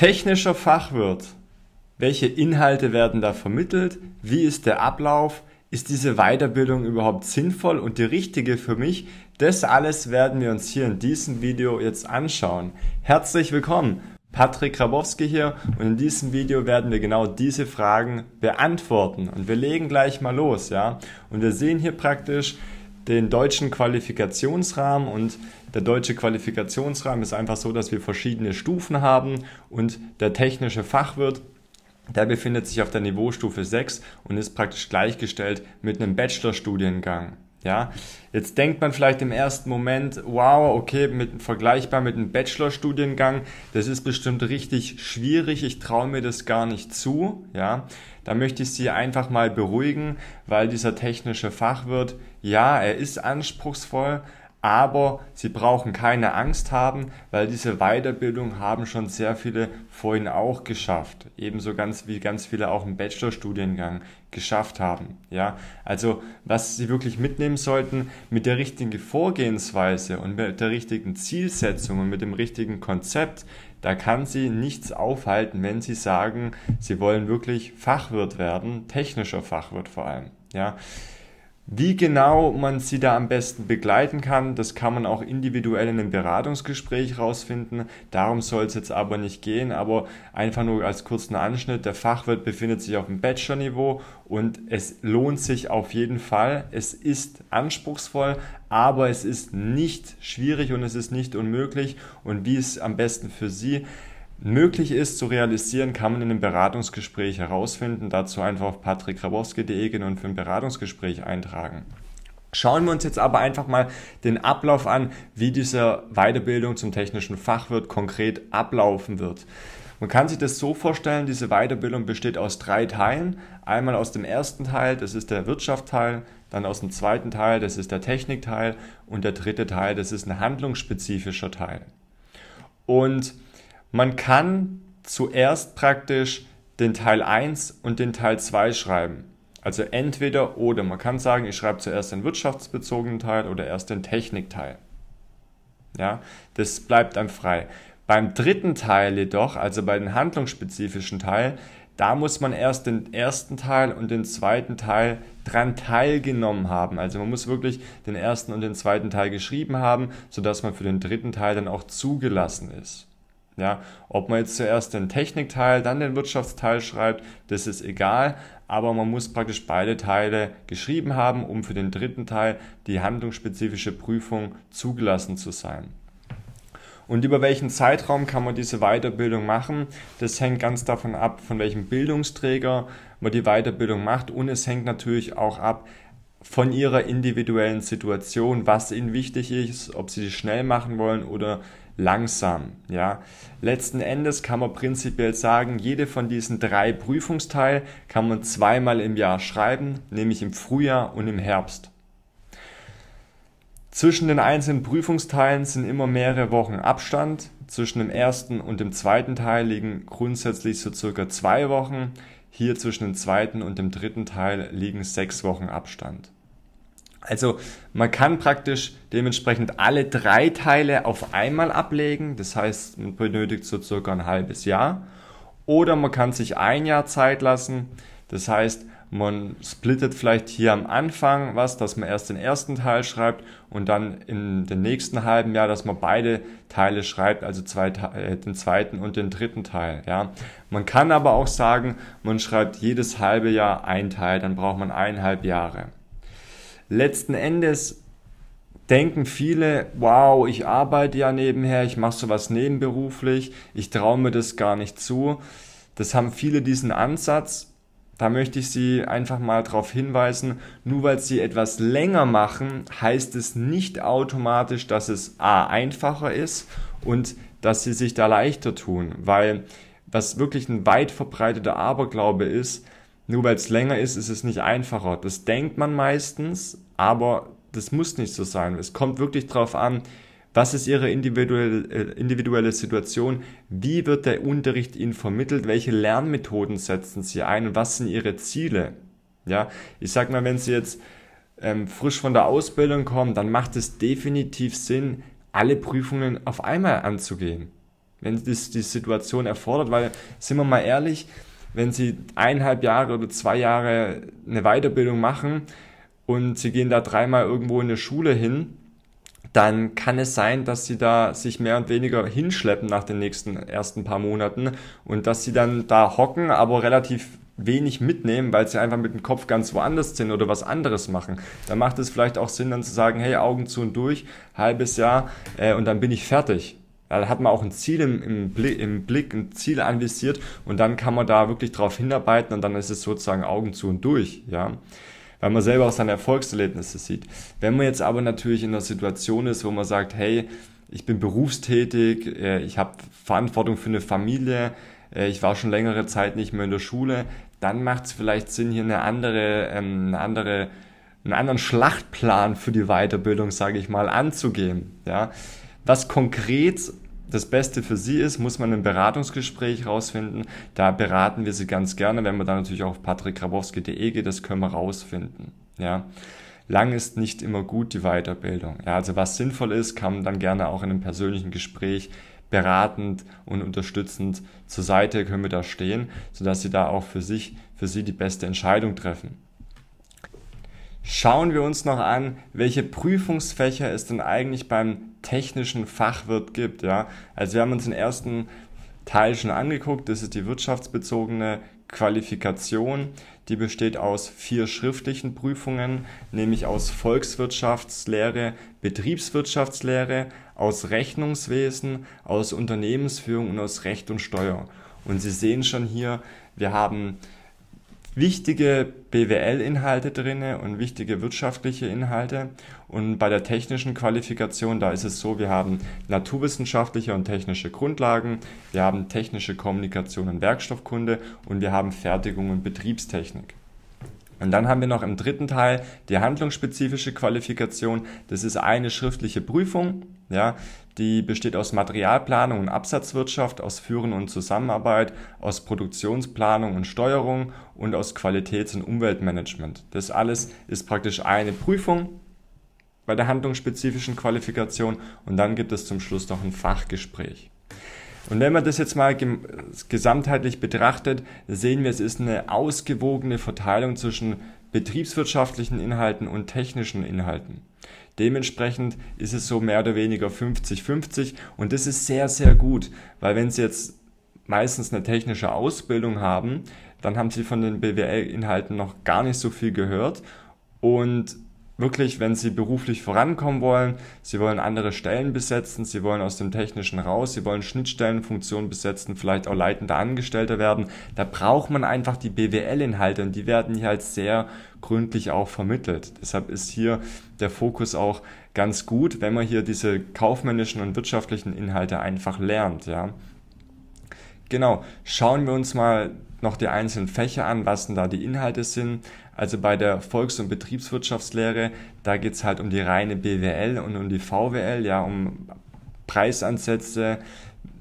Technischer Fachwirt. Welche Inhalte werden da vermittelt? Wie ist der Ablauf? Ist diese Weiterbildung überhaupt sinnvoll und die richtige für mich? Das alles werden wir uns hier in diesem Video jetzt anschauen. Herzlich willkommen! Patrick Grabowski hier und in diesem Video werden wir genau diese Fragen beantworten und wir legen gleich mal los, ja? Und wir sehen hier praktisch, den deutschen Qualifikationsrahmen und der deutsche Qualifikationsrahmen ist einfach so, dass wir verschiedene Stufen haben und der technische Fachwirt, der befindet sich auf der Niveaustufe 6 und ist praktisch gleichgestellt mit einem Bachelorstudiengang. Ja, jetzt denkt man vielleicht im ersten Moment, wow, okay, mit, vergleichbar mit einem Bachelorstudiengang, das ist bestimmt richtig schwierig, ich traue mir das gar nicht zu. Ja, da möchte ich Sie einfach mal beruhigen, weil dieser technische Fachwirt, ja, er ist anspruchsvoll, aber sie brauchen keine Angst haben, weil diese Weiterbildung haben schon sehr viele vorhin auch geschafft, ebenso ganz wie ganz viele auch im Bachelorstudiengang geschafft haben, ja? Also, was sie wirklich mitnehmen sollten, mit der richtigen Vorgehensweise und mit der richtigen Zielsetzung und mit dem richtigen Konzept, da kann sie nichts aufhalten, wenn sie sagen, sie wollen wirklich Fachwirt werden, technischer Fachwirt vor allem, ja? Wie genau man sie da am besten begleiten kann, das kann man auch individuell in einem Beratungsgespräch rausfinden. Darum soll es jetzt aber nicht gehen, aber einfach nur als kurzen Anschnitt. Der Fachwirt befindet sich auf dem Bachelor-Niveau und es lohnt sich auf jeden Fall. Es ist anspruchsvoll, aber es ist nicht schwierig und es ist nicht unmöglich. Und wie es am besten für Sie? möglich ist zu realisieren, kann man in einem Beratungsgespräch herausfinden. Dazu einfach auf patrickrabowski.de gehen und für ein Beratungsgespräch eintragen. Schauen wir uns jetzt aber einfach mal den Ablauf an, wie diese Weiterbildung zum technischen Fachwirt konkret ablaufen wird. Man kann sich das so vorstellen, diese Weiterbildung besteht aus drei Teilen. Einmal aus dem ersten Teil, das ist der Wirtschaftsteil, dann aus dem zweiten Teil, das ist der Technikteil und der dritte Teil, das ist ein handlungsspezifischer Teil. Und man kann zuerst praktisch den Teil 1 und den Teil 2 schreiben. Also entweder oder. Man kann sagen, ich schreibe zuerst den wirtschaftsbezogenen Teil oder erst den Technikteil. Ja, das bleibt dann frei. Beim dritten Teil jedoch, also bei den handlungsspezifischen Teil, da muss man erst den ersten Teil und den zweiten Teil dran teilgenommen haben. Also man muss wirklich den ersten und den zweiten Teil geschrieben haben, sodass man für den dritten Teil dann auch zugelassen ist. Ja, ob man jetzt zuerst den Technikteil, dann den Wirtschaftsteil schreibt, das ist egal, aber man muss praktisch beide Teile geschrieben haben, um für den dritten Teil die handlungsspezifische Prüfung zugelassen zu sein. Und über welchen Zeitraum kann man diese Weiterbildung machen? Das hängt ganz davon ab, von welchem Bildungsträger man die Weiterbildung macht und es hängt natürlich auch ab, von ihrer individuellen Situation, was ihnen wichtig ist, ob sie sie schnell machen wollen oder langsam. Ja. Letzten Endes kann man prinzipiell sagen, jede von diesen drei Prüfungsteilen kann man zweimal im Jahr schreiben, nämlich im Frühjahr und im Herbst. Zwischen den einzelnen Prüfungsteilen sind immer mehrere Wochen Abstand. Zwischen dem ersten und dem zweiten Teil liegen grundsätzlich so circa zwei Wochen. Hier zwischen dem zweiten und dem dritten Teil liegen sechs Wochen Abstand. Also man kann praktisch dementsprechend alle drei Teile auf einmal ablegen. Das heißt, man benötigt so circa ein halbes Jahr. Oder man kann sich ein Jahr Zeit lassen. Das heißt, man splittet vielleicht hier am Anfang was, dass man erst den ersten Teil schreibt und dann in den nächsten halben Jahr, dass man beide Teile schreibt, also zwei, äh, den zweiten und den dritten Teil. Ja. Man kann aber auch sagen, man schreibt jedes halbe Jahr ein Teil, dann braucht man eineinhalb Jahre letzten Endes denken viele, wow, ich arbeite ja nebenher, ich mache sowas nebenberuflich, ich traue mir das gar nicht zu. Das haben viele diesen Ansatz. Da möchte ich Sie einfach mal darauf hinweisen, nur weil Sie etwas länger machen, heißt es nicht automatisch, dass es a einfacher ist und dass Sie sich da leichter tun, weil was wirklich ein weit verbreiteter Aberglaube ist, nur weil es länger ist, ist es nicht einfacher. Das denkt man meistens, aber das muss nicht so sein. Es kommt wirklich darauf an, was ist Ihre individuelle, äh, individuelle Situation? Wie wird der Unterricht Ihnen vermittelt? Welche Lernmethoden setzen Sie ein? Und was sind Ihre Ziele? Ja, ich sag mal, wenn Sie jetzt ähm, frisch von der Ausbildung kommen, dann macht es definitiv Sinn, alle Prüfungen auf einmal anzugehen, wenn das die Situation erfordert, weil, sind wir mal ehrlich, wenn sie eineinhalb Jahre oder zwei Jahre eine Weiterbildung machen und sie gehen da dreimal irgendwo in eine Schule hin, dann kann es sein, dass sie da sich mehr und weniger hinschleppen nach den nächsten ersten paar Monaten und dass sie dann da hocken, aber relativ wenig mitnehmen, weil sie einfach mit dem Kopf ganz woanders sind oder was anderes machen. Da macht es vielleicht auch Sinn, dann zu sagen, hey, Augen zu und durch, halbes Jahr äh, und dann bin ich fertig da hat man auch ein Ziel im, im, Blick, im Blick, ein Ziel anvisiert und dann kann man da wirklich drauf hinarbeiten und dann ist es sozusagen Augen zu und durch, ja. Weil man selber auch seine Erfolgserlebnisse sieht. Wenn man jetzt aber natürlich in einer Situation ist, wo man sagt, hey, ich bin berufstätig, äh, ich habe Verantwortung für eine Familie, äh, ich war schon längere Zeit nicht mehr in der Schule, dann macht es vielleicht Sinn, hier eine andere, ähm, eine andere, einen anderen Schlachtplan für die Weiterbildung, sage ich mal, anzugehen. Ja, was konkret das Beste für sie ist, muss man im Beratungsgespräch rausfinden. Da beraten wir sie ganz gerne. Wenn man da natürlich auch auf patrickgrabowski.de geht, das können wir rausfinden. Ja. Lang ist nicht immer gut, die Weiterbildung. Ja, also was sinnvoll ist, kann man dann gerne auch in einem persönlichen Gespräch beratend und unterstützend zur Seite können wir da stehen, sodass sie da auch für sich, für sie die beste Entscheidung treffen. Schauen wir uns noch an, welche Prüfungsfächer es denn eigentlich beim technischen Fachwirt gibt. Ja? Also wir haben uns den ersten Teil schon angeguckt, das ist die wirtschaftsbezogene Qualifikation. Die besteht aus vier schriftlichen Prüfungen, nämlich aus Volkswirtschaftslehre, Betriebswirtschaftslehre, aus Rechnungswesen, aus Unternehmensführung und aus Recht und Steuer. Und Sie sehen schon hier, wir haben wichtige BWL-Inhalte drinne und wichtige wirtschaftliche Inhalte. Und bei der technischen Qualifikation, da ist es so, wir haben naturwissenschaftliche und technische Grundlagen, wir haben technische Kommunikation und Werkstoffkunde und wir haben Fertigung und Betriebstechnik. Und dann haben wir noch im dritten Teil die handlungsspezifische Qualifikation. Das ist eine schriftliche Prüfung ja, die besteht aus Materialplanung und Absatzwirtschaft, aus Führen und Zusammenarbeit, aus Produktionsplanung und Steuerung und aus Qualitäts- und Umweltmanagement. Das alles ist praktisch eine Prüfung bei der handlungsspezifischen Qualifikation und dann gibt es zum Schluss noch ein Fachgespräch. Und wenn man das jetzt mal gesamtheitlich betrachtet, sehen wir, es ist eine ausgewogene Verteilung zwischen betriebswirtschaftlichen Inhalten und technischen Inhalten. Dementsprechend ist es so mehr oder weniger 50-50 und das ist sehr, sehr gut, weil wenn Sie jetzt meistens eine technische Ausbildung haben, dann haben Sie von den BWL-Inhalten noch gar nicht so viel gehört und wirklich, wenn sie beruflich vorankommen wollen, sie wollen andere Stellen besetzen, sie wollen aus dem Technischen raus, sie wollen Schnittstellenfunktionen besetzen, vielleicht auch leitender Angestellter werden, da braucht man einfach die BWL-Inhalte und die werden hier halt sehr gründlich auch vermittelt. Deshalb ist hier der Fokus auch ganz gut, wenn man hier diese kaufmännischen und wirtschaftlichen Inhalte einfach lernt, ja. Genau, schauen wir uns mal noch die einzelnen Fächer an, was denn da die Inhalte sind. Also bei der Volks- und Betriebswirtschaftslehre, da geht es halt um die reine BWL und um die VWL, ja, um Preisansätze,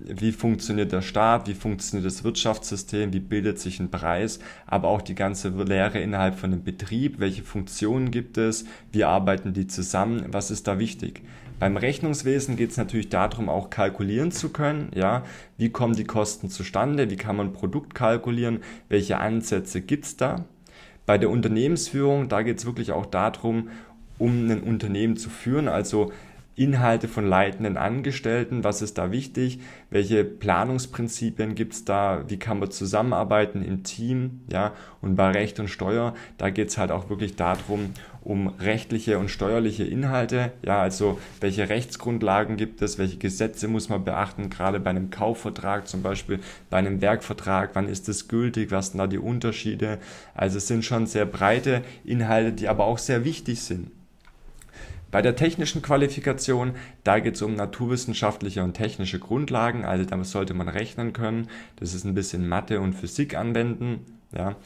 wie funktioniert der Staat, wie funktioniert das Wirtschaftssystem, wie bildet sich ein Preis, aber auch die ganze Lehre innerhalb von dem Betrieb, welche Funktionen gibt es, wie arbeiten die zusammen, was ist da wichtig. Beim Rechnungswesen geht es natürlich darum, auch kalkulieren zu können, ja, wie kommen die Kosten zustande, wie kann man Produkt kalkulieren, welche Ansätze gibt es da bei der Unternehmensführung, da geht es wirklich auch darum, um ein Unternehmen zu führen, also Inhalte von leitenden Angestellten, was ist da wichtig, welche Planungsprinzipien gibt's da, wie kann man zusammenarbeiten im Team, ja, und bei Recht und Steuer, da geht's halt auch wirklich darum, um rechtliche und steuerliche Inhalte, ja, also welche Rechtsgrundlagen gibt es, welche Gesetze muss man beachten, gerade bei einem Kaufvertrag zum Beispiel, bei einem Werkvertrag, wann ist es gültig, was sind da die Unterschiede, also es sind schon sehr breite Inhalte, die aber auch sehr wichtig sind. Bei der technischen Qualifikation, da geht es um naturwissenschaftliche und technische Grundlagen, also damit sollte man rechnen können. Das ist ein bisschen Mathe und Physik anwenden. Ja.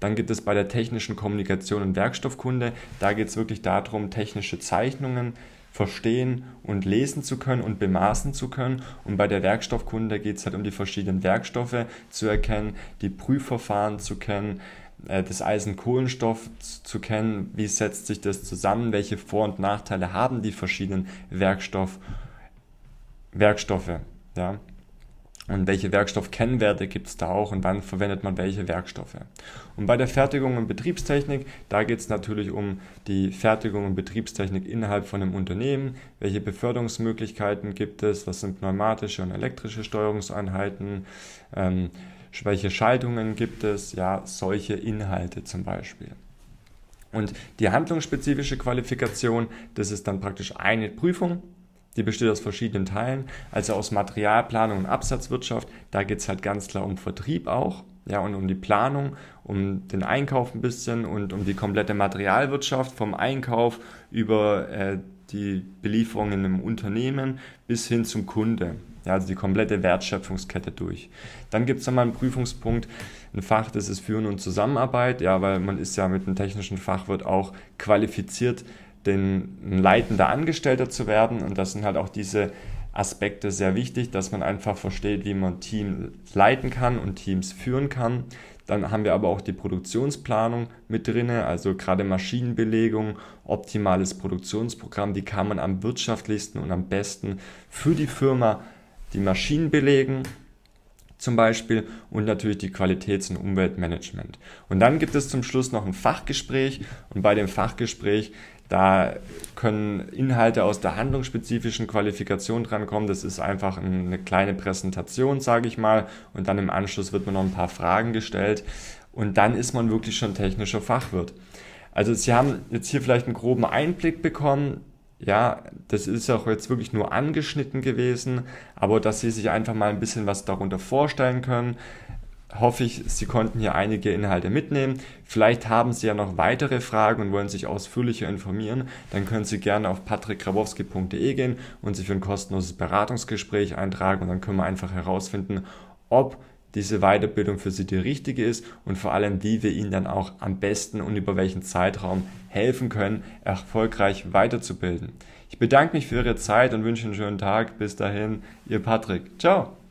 Dann gibt es bei der technischen Kommunikation und Werkstoffkunde, da geht es wirklich darum, technische Zeichnungen verstehen und lesen zu können und bemaßen zu können. Und bei der Werkstoffkunde geht es halt um die verschiedenen Werkstoffe zu erkennen, die Prüfverfahren zu kennen, äh, das Eisen Kohlenstoff zu kennen, wie setzt sich das zusammen, welche Vor- und Nachteile haben die verschiedenen Werkstoff, Werkstoffe, ja. Und welche Werkstoffkennwerte gibt es da auch und wann verwendet man welche Werkstoffe? Und bei der Fertigung und Betriebstechnik, da geht es natürlich um die Fertigung und Betriebstechnik innerhalb von einem Unternehmen. Welche Beförderungsmöglichkeiten gibt es? Was sind pneumatische und elektrische Steuerungseinheiten? Ähm, welche Schaltungen gibt es, ja, solche Inhalte zum Beispiel. Und die handlungsspezifische Qualifikation, das ist dann praktisch eine Prüfung, die besteht aus verschiedenen Teilen, also aus Materialplanung und Absatzwirtschaft, da geht es halt ganz klar um Vertrieb auch, ja, und um die Planung, um den Einkauf ein bisschen und um die komplette Materialwirtschaft vom Einkauf über äh, die Belieferung in einem Unternehmen bis hin zum Kunde. Ja, also die komplette Wertschöpfungskette durch. Dann gibt es nochmal einen Prüfungspunkt, ein Fach, das ist Führen und Zusammenarbeit, ja, weil man ist ja mit einem technischen Fachwirt auch qualifiziert, den, ein leitender Angestellter zu werden. Und das sind halt auch diese Aspekte sehr wichtig, dass man einfach versteht, wie man Team leiten kann und Teams führen kann. Dann haben wir aber auch die Produktionsplanung mit drin, also gerade Maschinenbelegung, optimales Produktionsprogramm, wie kann man am wirtschaftlichsten und am besten für die Firma die Maschinen belegen zum Beispiel und natürlich die Qualitäts- und Umweltmanagement. Und dann gibt es zum Schluss noch ein Fachgespräch und bei dem Fachgespräch, da können Inhalte aus der handlungsspezifischen Qualifikation drankommen. Das ist einfach eine kleine Präsentation, sage ich mal. Und dann im Anschluss wird man noch ein paar Fragen gestellt. Und dann ist man wirklich schon technischer Fachwirt. Also Sie haben jetzt hier vielleicht einen groben Einblick bekommen. Ja, das ist auch jetzt wirklich nur angeschnitten gewesen, aber dass Sie sich einfach mal ein bisschen was darunter vorstellen können, hoffe ich, Sie konnten hier einige Inhalte mitnehmen. Vielleicht haben Sie ja noch weitere Fragen und wollen sich ausführlicher informieren. Dann können Sie gerne auf patrickgrabowski.de gehen und sich für ein kostenloses Beratungsgespräch eintragen. Und dann können wir einfach herausfinden, ob diese Weiterbildung für Sie die richtige ist und vor allem, wie wir Ihnen dann auch am besten und über welchen Zeitraum helfen können, erfolgreich weiterzubilden. Ich bedanke mich für Ihre Zeit und wünsche einen schönen Tag. Bis dahin, Ihr Patrick. Ciao.